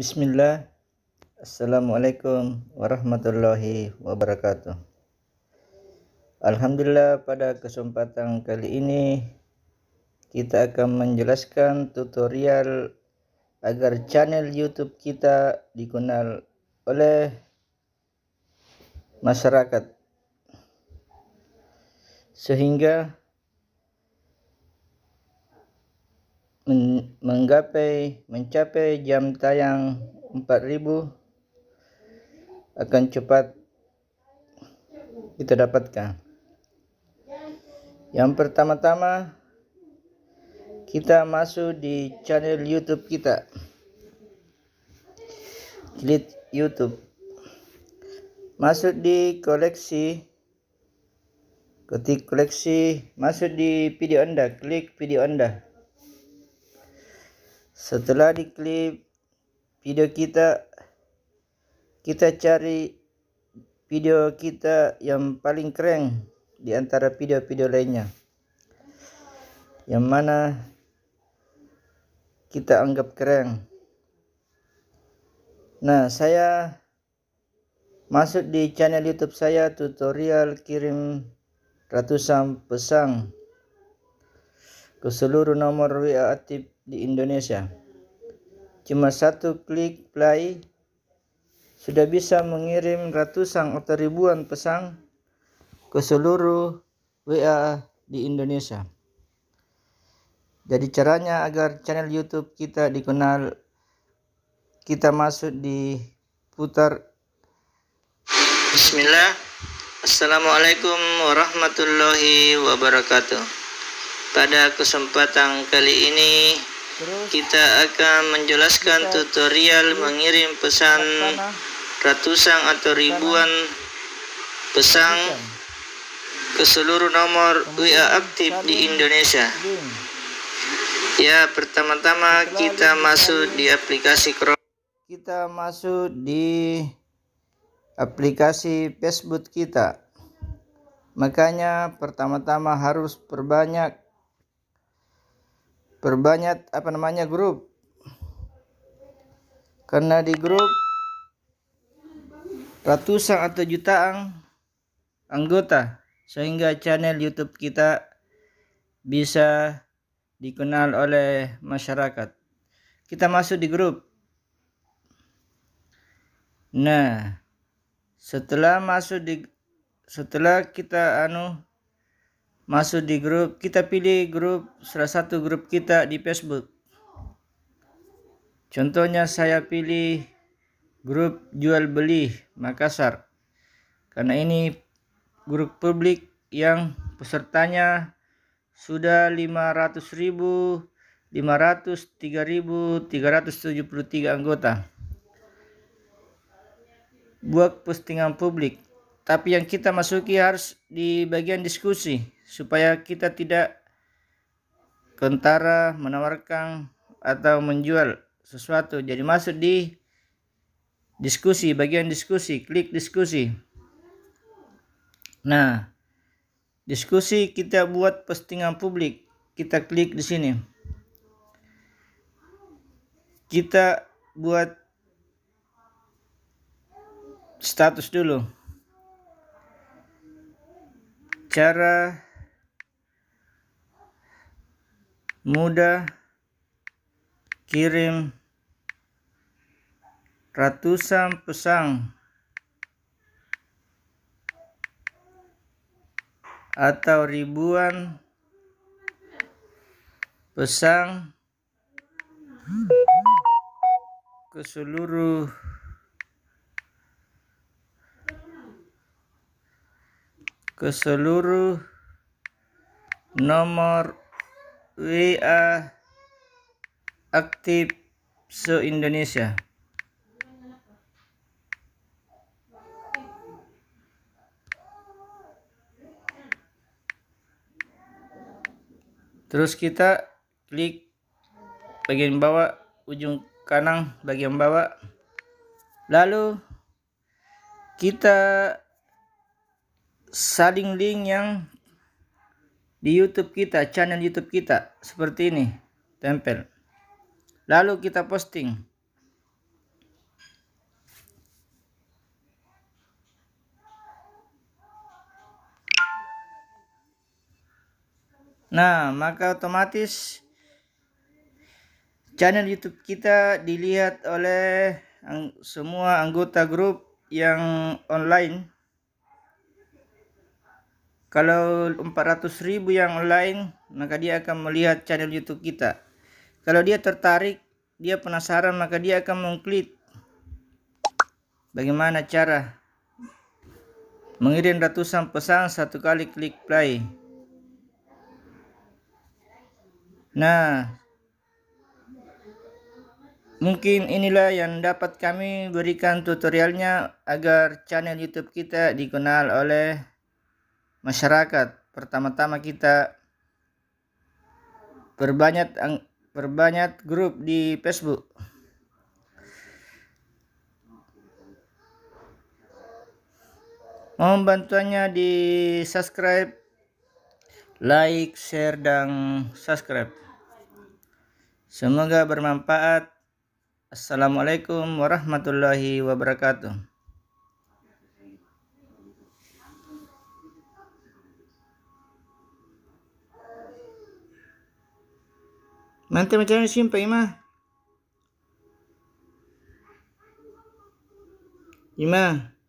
Bismillah. Assalamualaikum warahmatullahi wabarakatuh. Alhamdulillah pada kesempatan kali ini kita akan menjelaskan tutorial agar channel YouTube kita dikenal oleh masyarakat sehingga menggapai mencapai jam tayang 4000 akan cepat kita dapatkan. Yang pertama-tama kita masuk di channel YouTube kita. Klik YouTube. Masuk di koleksi ketik koleksi masuk di video Anda, klik video Anda setelah diklip video kita kita cari video kita yang paling keren di antara video-video lainnya yang mana kita anggap keren nah saya masuk di channel youtube saya tutorial kirim ratusan pesan ke seluruh nomor WA aktif di Indonesia. Cuma satu klik play sudah bisa mengirim ratusan atau ribuan pesan ke seluruh WA di Indonesia. Jadi caranya agar channel YouTube kita dikenal kita masuk di putar Bismillah Assalamualaikum warahmatullahi wabarakatuh Pada kesempatan kali ini kita akan menjelaskan tutorial mengirim pesan ratusan atau ribuan pesan ke seluruh nomor WA aktif di Indonesia. Ya, pertama-tama kita masuk di aplikasi Chrome. Kita masuk di aplikasi Facebook kita. Makanya pertama-tama harus perbanyak perbanyak apa namanya grup karena di grup ratusan atau jutaan anggota sehingga channel YouTube kita bisa dikenal oleh masyarakat. Kita masuk di grup. Nah, setelah masuk di setelah kita anu masuk di grup kita pilih grup salah satu grup kita di Facebook contohnya saya pilih grup jual beli Makassar karena ini grup publik yang pesertanya sudah 500.000 503.373 anggota buat postingan publik tapi yang kita masuki harus di bagian diskusi supaya kita tidak kentara menawarkan atau menjual sesuatu. Jadi masuk di diskusi, bagian diskusi, klik diskusi. Nah, diskusi kita buat postingan publik. Kita klik di sini. Kita buat status dulu. Cara mudah kirim ratusan pesan atau ribuan pesan ke seluruh ke seluruh nomor we are active so Indonesia terus kita klik bagian bawah ujung kanan bagian bawah lalu kita saling link yang di YouTube kita, channel YouTube kita seperti ini, tempel. Lalu kita posting. Nah, maka otomatis channel YouTube kita dilihat oleh semua anggota grup yang online kalau 400 ribu yang lain, maka dia akan melihat channel YouTube kita. Kalau dia tertarik, dia penasaran, maka dia akan mengklik. Bagaimana cara mengirim ratusan pesan satu kali klik play? Nah, mungkin inilah yang dapat kami berikan tutorialnya agar channel YouTube kita dikenal oleh masyarakat. Pertama-tama kita berbanyak berbanyak grup di Facebook. Mohon bantuannya di subscribe, like, share, dan subscribe. Semoga bermanfaat. Assalamualaikum warahmatullahi wabarakatuh. Manténme chévere siempre, ¿y más? ¿Y más?